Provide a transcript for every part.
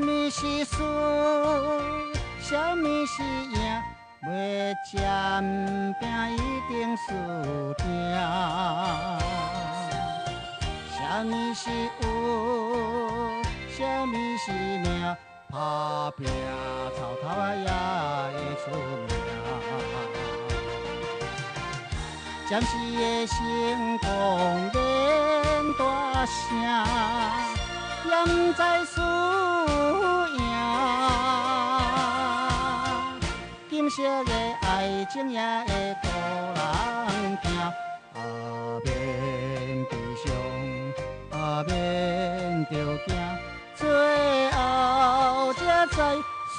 什么是输，什么是赢？未战不拼，一定输赢。什么是有，什么是命？打拼草头也会出名。暂时的成功，免大声。才在输赢，金色的爱情也会给人听。啊，免悲伤，啊，免着惊，最后才知输。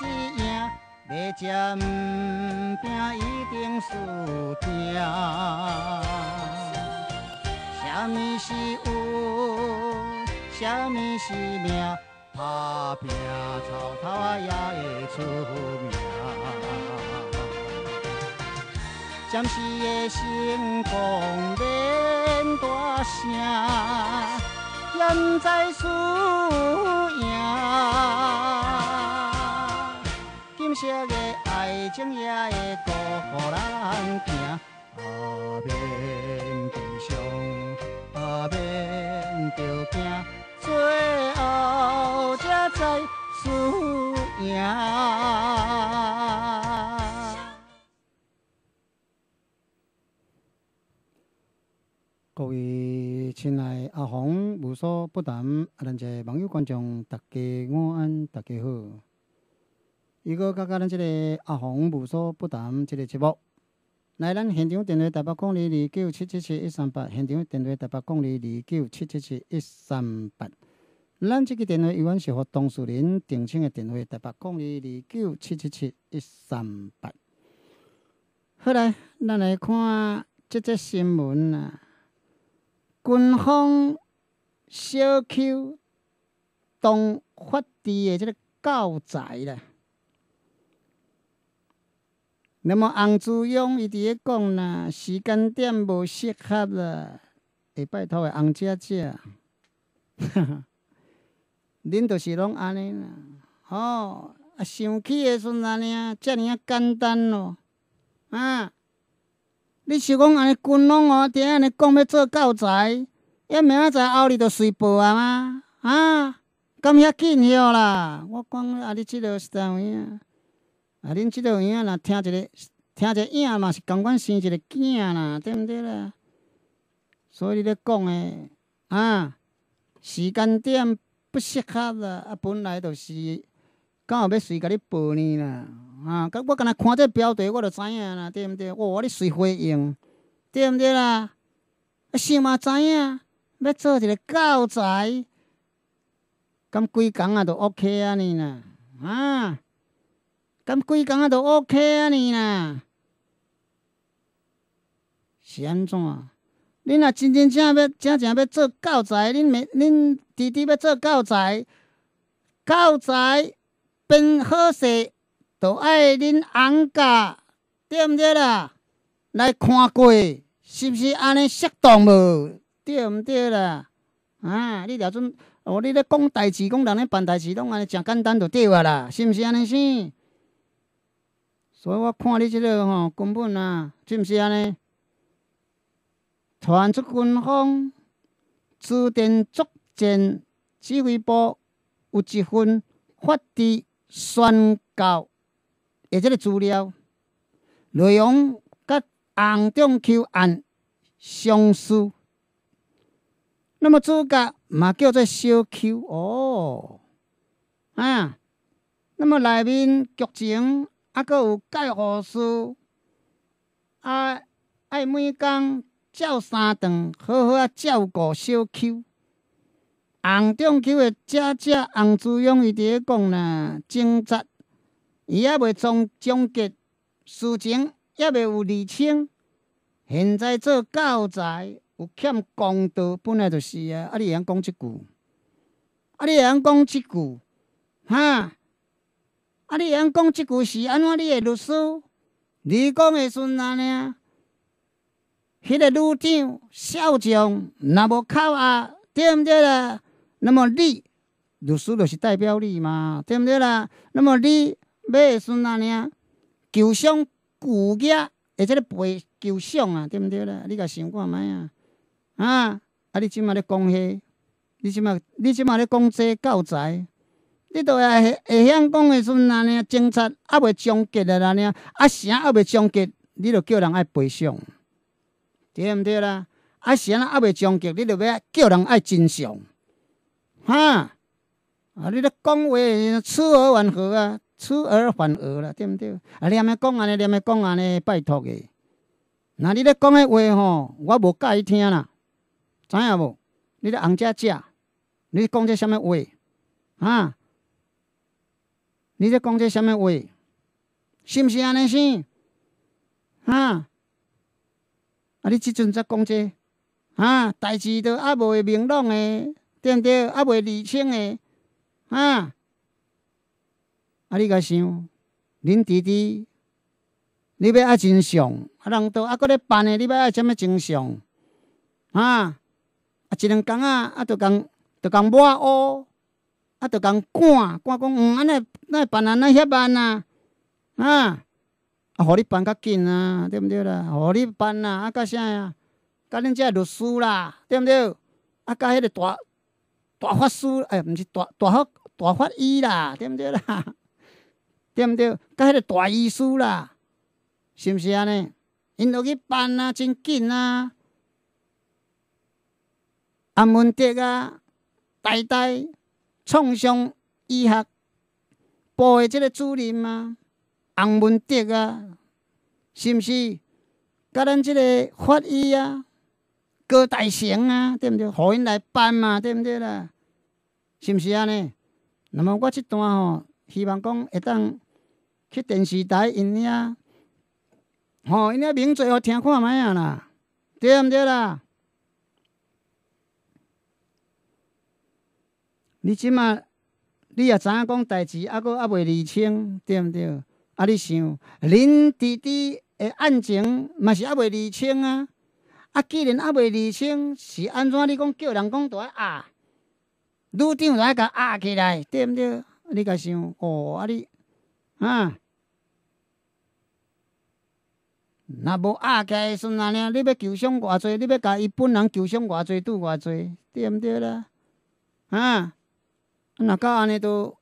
输赢，要争拼，一定输定。什么是有，什么是命？打拼草头也会出名。暂时的成功，免大声，现知输赢。金色的爱情也会孤予人听，阿免悲伤，阿免着惊，最后才知输赢。各位亲爱，阿红无所不谈，咱这网友观众，大家午安，大家好。如果佮佮咱即个阿红无所不谈即个节目，来咱现场电话：，逐八公里二九七七七一三八。现场电话：逐八公里二九七七七一三八。咱即个电话永远是和当事人定亲的电话：逐八公里二九七七七一三八。好来，咱来看即则新闻啊。军方小 Q 当发地的即个教材啦。那么洪祖勇伊伫咧讲啦，时间点无适合啦，下拜托个洪姐姐，哈哈，恁就是拢安尼啦，好，想起的时阵安尼啊，遮尔啊简单咯，啊，你想讲安尼军拢伫弟安尼讲要做教材，要明仔载后日就随报啊吗？啊，咁遐紧歇啦？我讲啊，你即个是怎样？啊？啊！恁即个有影啦，听一个听一个影嘛，是共款生一个囝啦，对毋对啦？所以你咧讲的啊，时间点不适合啦。啊，本来就是，到后尾随甲你报呢啦？啊！我刚若看这标题，我就知影啦，对毋对？哇！你随回应，对毋对啦？啊，想嘛知影，要做一个教材，咁几工啊都 OK 啊呢啦，啊！咁几工仔都 OK 啊，你啦？是安怎？恁若真真正要真正要做教材，恁咪恁弟弟要做教材，教材编好势，著爱恁阿公对毋对啦？来看过，是毋是安尼适当无？对毋对啦？啊，你条准哦，你咧讲代志，讲人咧办代志，拢安尼诚简单就对啊啦，是毋是安尼先？所以我看你即个吼，根本啊，是不是安尼？传出军方、指定作战指挥部有一份发的宣告，或即个资料，内容甲红中求案相似。那么主角嘛叫做小 Q 哦，啊，那么内面剧情。啊，搁有盖护士，啊，爱每工照三顿，好好啊照顾小 Q。红中 Q 的姐姐红志勇伊伫咧讲呐，挣扎，伊也未终总结事情，也未有厘清。现在做教材有欠公道，本来就是啊。啊，你会晓讲一句，啊，你会晓讲一句，哈。啊！你会刚讲即句是安怎？你个律师，你讲的孙阿娘，迄个女长、少将，若无靠啊？对毋对啦？那么你律师就是代表你嘛？对毋对啦？那么你妹孙阿娘，求上、顾家，或者是赔求上啊？对毋对啦？你甲想看卖啊？啊！啊！你即嘛咧讲迄，你即嘛，你即嘛咧讲这教材？你着会会向讲的时阵，安尼啊，警察还袂终结的安尼啊，啊啥还袂终结，你着叫人爱赔偿，对毋对啦？啊啥还袂终结，你着要叫人爱真相，哈？啊你咧讲话出尔反尔啊，出尔反尔啦，对毋对？啊你咹讲安尼，你咹讲安尼，拜托个。那你咧讲的话吼，我无介意听啦，知影无？你咧红姐姐，你讲只什物话？啊？你在讲这什么话？是不，是安尼先？哈，啊，你即阵在讲这，啊，代志都还袂明朗诶，对不对？还袂理清诶，啊？啊，你甲想，恁弟弟，你要爱真相，啊，人都啊，搁咧办诶，你要爱什么真相？啊？啊，只能讲啊，啊，就讲，就讲我哦。啊，就共赶赶讲，嗯，安尼那尼办啊，那遐办啊，啊，啊，互你办较紧啊，对毋对啦？互你办啊，啊，甲啥啊？甲恁遮律师啦，对毋对？啊，甲迄个大大法师，哎，毋是大大法大法医啦，对毋对啦？对毋对？甲迄个大医师啦，是毋是安尼？因落去办啊，真紧啊，阿文题啊，呆呆。创伤医学部的这个主任啊，洪文德啊，是毋是？甲咱这个法医啊，郭大成啊，对毋对？互因来办嘛，对毋对啦？是毋是安尼？那么我即段吼，希望讲会当去电视台因遐，吼因遐名做，好听看卖啊啦，对毋对啦？你即马，你也知影讲代志，还佫还袂厘清，对毋对？啊，你想，恁弟弟的案情嘛是还袂厘清啊？啊，既然还袂厘清，是安怎？你讲叫人讲来压，女长在甲压起来，对毋对？你甲想，哦，啊你，啊，若无压起来算哪尼，你要求偿偌侪？你要甲伊本人求偿偌侪？拄偌侪？对毋对啦？啊？啊！到安尼都，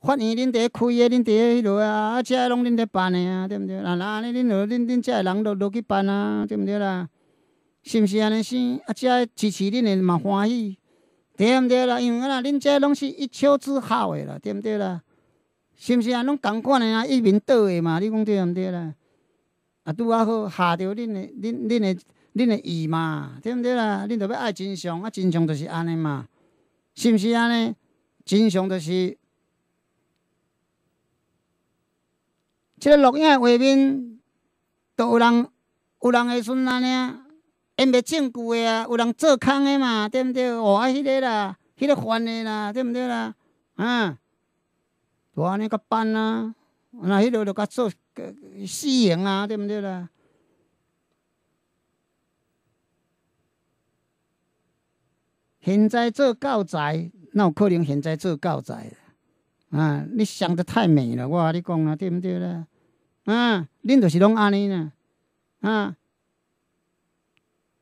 法院恁伫个开的，恁伫个迄落啊，啊，遮拢恁伫办的啊，对毋对？人人安尼恁落恁恁遮个人落落去办啊，对毋对啦？是毋是安尼生？啊，遮支持恁的嘛欢喜，对毋对啦？因为啊，恁遮拢是一丘之貉个啦，对毋对啦？是毋是啊？拢共款的啊，一面倒的嘛，你讲对毋对啦？啊，拄啊好下着恁个、恁恁个、恁个意嘛，对毋对啦？恁着要爱真相，啊，真相就是安尼嘛，是毋是安尼？经常就是，即个录音画面都有人，有人会安尼啊，因袂正规的啊，有人做空的嘛，对毋对？哦，啊，迄个啦，迄个翻的啦，对毋对啦？啊，做安尼甲办啊，那迄个就做死刑啊，对毋对啦？现在做教材。那有可能现在做教材啊！你想得太美了，我阿你讲啊，对不对啦？啊，恁就是拢安尼啦，啊，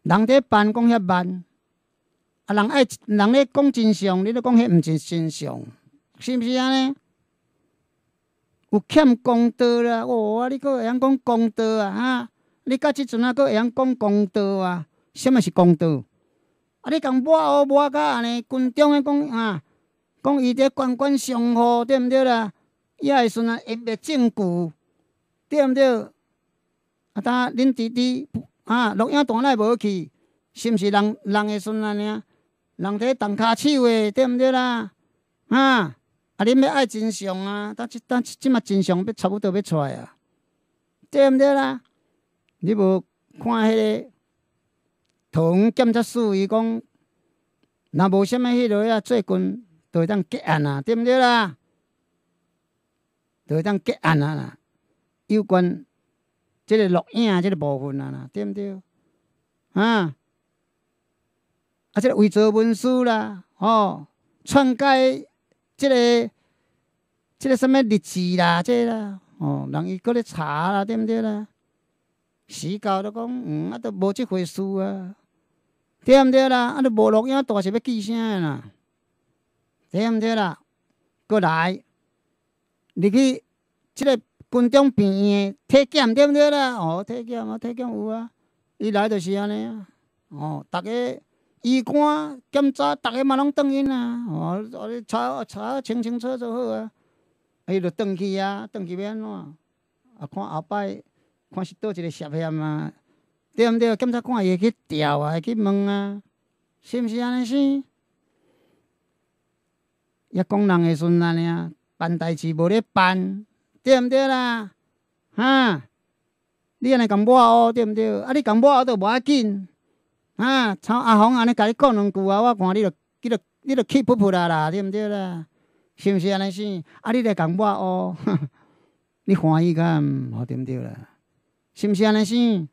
人伫办讲遐慢，啊，人爱人咧讲真相，你咧讲遐毋是真相，是毋是安尼？有欠公道啦！哇，你搁会晓讲公道啊？哈，你到即阵啊，搁会晓讲公道啊？什么是公道？啊，你共抹糊抹甲安尼，群众诶讲啊，讲伊伫官官相护，对毋对啦？伊会算啊一昧证骨，对毋对？啊，呾恁弟弟啊，录影带来无去，是毋是人人个孙啊？人伫动骹手诶，对毋对啦？啊，啊，恁要爱真相啊！呾即呾，即嘛真相要差不多要出啊，对毋对啦？你无看迄个？同检查书，伊讲，若无虾米迄落啊，最近就会当结案啊，对毋对啦？就会当结案啊，啦，有关即个录音啊，即个部分啊，啦，对毋对？啊，啊，即个伪造文书啦，哦，篡改即个，即个虾物日志啦，即啦，哦，人伊搁咧查啦，对毋对啦？死狗都讲，嗯，啊，都无即回事啊。对毋对啦？啊，你无录音，大是要记声啦。对毋对啦？过来，入去即个分中病院体检，对毋对啦？哦，体检，啊，体检有啊。伊来就是安尼啊。哦，逐个医官检查，逐个嘛拢转因啊。哦，哦，查查清清楚就好啊。伊着转去啊，转去要安怎？啊，看后摆看是倒一个涉嫌啊。对毋对？检察官会去调啊，会去问啊，是毋是安尼先？也讲人个孙啊，办代志无咧办，对毋对啦？哈，你安尼讲我哦，对毋对？啊，你讲我哦，都无要紧。啊，超阿红安尼甲你讲两句啊，我看你就，你就，你就气噗噗啦啦，对毋对啦？是毋是安尼先？啊，你来讲我哦，你欢喜个，对毋对啦？是毋是安尼先？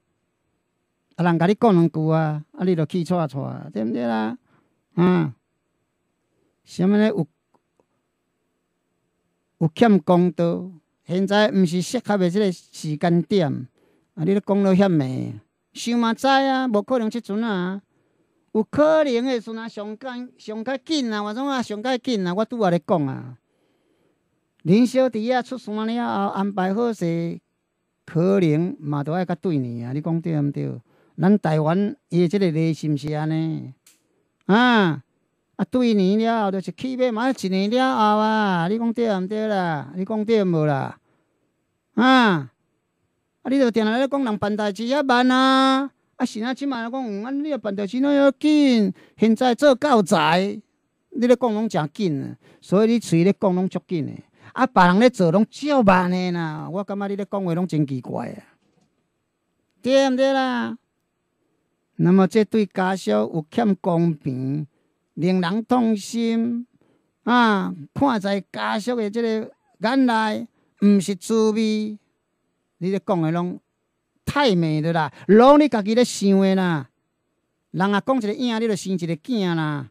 人甲你讲两句啊，啊，你着气喘喘，对毋对啊？哈，啥物咧？有有欠公道，现在毋是适合的即个时间点啊！你咧讲落遐咩？想嘛知啊，无可能即阵啊。有可能的时阵，上紧上较紧啊！我种啊上较紧啊！我拄仔咧讲啊，恁小弟啊出山了后，安排好势，可能嘛都爱佮对你啊？你讲对毋对？咱台湾伊即个内心是安尼，啊，啊，对年了后就是起码嘛，一年了后啊，你讲对毋对啦？你讲对无啦？啊，啊，你著定定来讲人办代志啊办啊，啊，是啊，即码来讲，啊，你啊办代志拢要紧，现在做教材，你咧讲拢诚紧，所以你嘴咧讲拢足紧的，啊，别人咧做拢少办的啦，我感觉你咧讲话拢真奇怪啊，对毋对啦？那么这对家属有欠公平，令人痛心啊！看在家属的这个眼内，毋是滋味。你讲的拢太美了啦，拢你家己咧想的啦。人啊，讲一个影，你就生一个囝啦，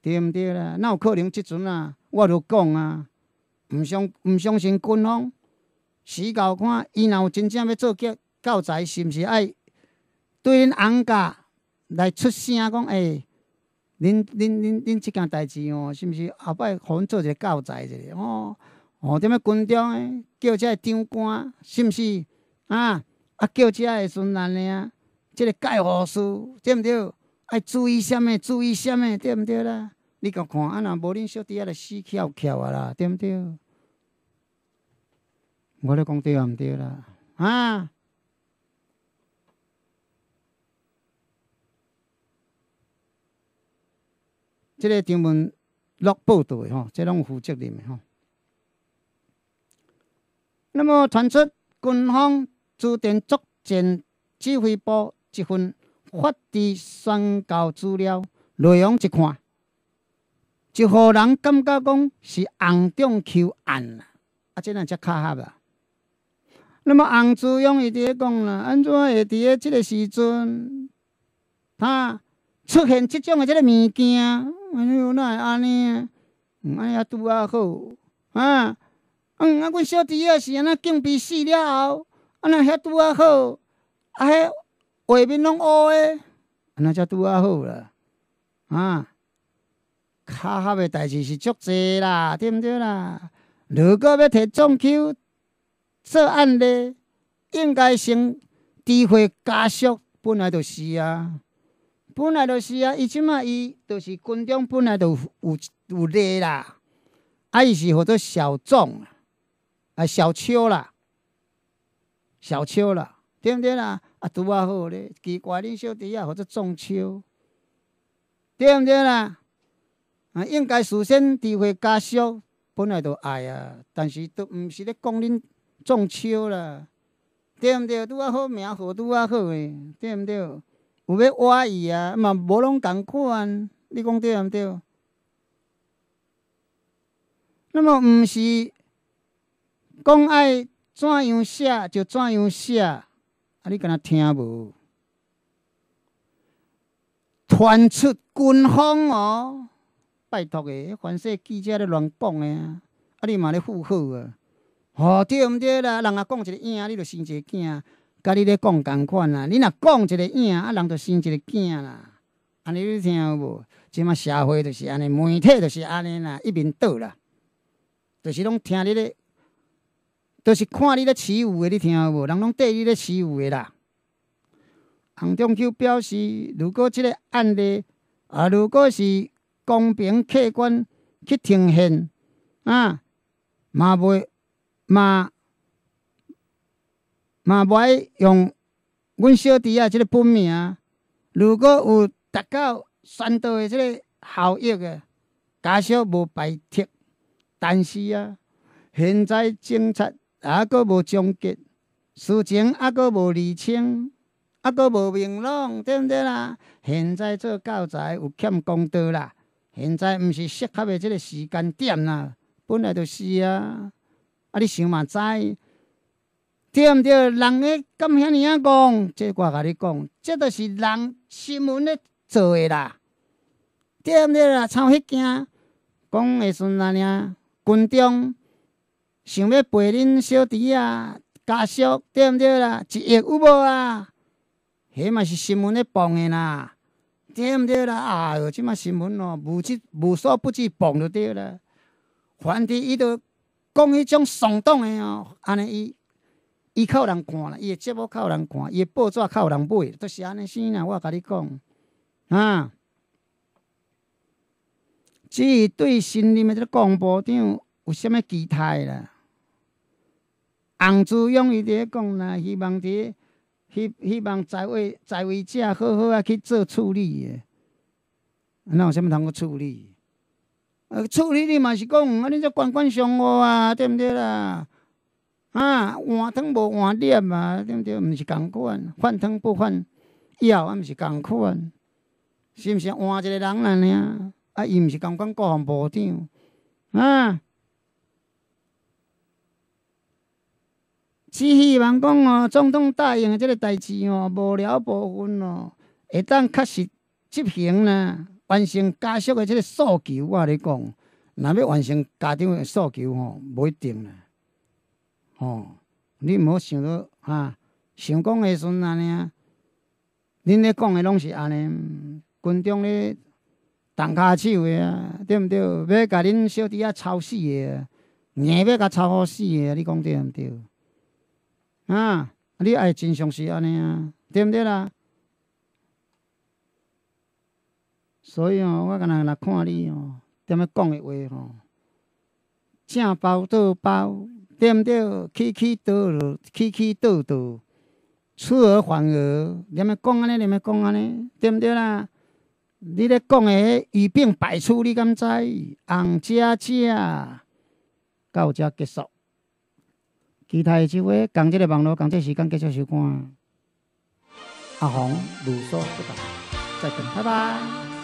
对毋对啦？那有可能？即阵啊，我都讲啊，毋相毋相信军方，死到看伊若有真正要做教教材，是毋是爱？对恁翁家来出声讲，哎，恁恁恁恁即件代志哦，是毋是后摆互阮做一个教材一个哦？哦，踮咧群众诶叫遮个长官，是毋是？啊啊，叫遮个孙男的啊，个盖护士对毋对？爱注意啥物？注意啥物？对毋对啦？你甲看啊，若无恁小弟啊，来死翘翘啊啦，对毋对？我咧讲对毋对啦？啊！即个专门录报道的吼，即拢负责任的吼。那么传出军方驻定作战指挥部一份法制宣告资料，内容一看，就互人感觉讲是红中求暗啊，啊，即那才卡合啊。那么红志勇伊伫咧讲啦，安怎会伫咧即个时阵，他？出现这种诶即个物件，哎呦，哪会安尼啊？安遐拄啊好，啊，嗯，啊，阮小弟也是安尼硬币死了后，安那遐拄啊好，啊，外面拢乌诶，安那才拄啊好啦，啊，巧合的代志是足济啦，对毋对啦？如果要提重扣，做案的应该先诋毁家属，本来就是啊。本来就是啊，伊即码伊就是军中本来就有有咧啦，啊，伊是学做小种啊，啊，小秋啦，小秋啦，对毋对啦？啊，拄啊好咧，奇怪恁小弟啊，学做中秋，对毋对啦？啊，应该事先智慧家少本来就爱啊，但是都毋是咧讲恁中秋啦，对毋对？拄啊好名号，拄啊好诶，对毋对？有要挖伊啊，嘛无拢共款，你讲对毋对？那么毋是讲爱怎样写就怎样写，啊？你敢若听无？传出军方哦，拜托个，凡说记者咧乱讲诶。啊，啊你嘛咧附和啊，哦对毋对啦？人啊讲一个影，你就生一个囝。甲你咧讲共款啊！你若讲一个影，啊人就生一个囝啦。安尼你听有无？即马社会就是安尼，媒体就是安尼啦，一面倒啦，就是拢听你咧，就是看你咧起舞诶。你听有无？人拢缀你咧起舞诶啦。洪中秋表示，如果即个案例啊，如果是公平客观去呈现，啊，嘛袂嘛。嘛，不爱用阮小弟啊，即个本名。如果有达到宣导的即个效益的，至少无排斥。但是啊，现在政策还佫无终结，事情还佫无厘清，还佫无明朗，对毋对啦？现在做教材有欠公道啦。现在毋是适合的即个时间点啦，本来就是啊。啊，你想嘛，知。对毋对？人诶，敢遐尼啊讲？即我甲你讲，即都是人新闻咧做诶啦。对毋对啦？操，迄件讲诶阵安尼啊，军中想要陪恁小弟啊家属，对毋对啦？一亿有无啊？迄嘛是新闻咧放诶啦，对毋对啦？哎哟，即嘛新闻哦，无即无所不至放就对啦。反正伊都讲迄种耸动诶哦，安尼伊。伊靠人看啦，伊的节目靠人看，伊的报纸靠人买，都是安尼生啦。我甲你讲，啊，至于对新任的即个广播长有什物期待啦？洪志勇，伊伫咧讲啦，希望咧希希望在位在位者好好啊去做处理的，那有啥物通去处理？啊，处理你嘛是讲，啊，你做官官相护啊，对毋对啦？啊，换汤无换药嘛，对不对？毋是共款，换汤不换药啊，毋是共款，是不是换一个人安呢？啊，伊毋是共款国防部长，啊，只希望讲哦，总统答应的这个代志哦，无聊部分哦，会当确实执行呢，完成家属的这个诉求，我你讲，若要完成家长的诉求哦，无一定啊。吼，你好想着啊，想讲时阵安尼啊，恁咧讲的拢是安尼，群众咧动骹手的啊，对毋对？要甲恁小弟仔操死的，硬要甲操好死的，你讲对毋对？啊，你爱真相是安尼啊，对毋对啦？所以哦，我今若来看你哦，踮咧讲的话吼，正包倒包。对着对？起起倒落，起起倒倒，出尔反尔，你们讲安尼，你们讲安尼，对不对啦？你咧讲的迄一并摆出，你敢知？红遮家到这结束，其他的笑话，讲即个网络，讲个时间，继续收看。阿红如所不谈，再见，拜拜。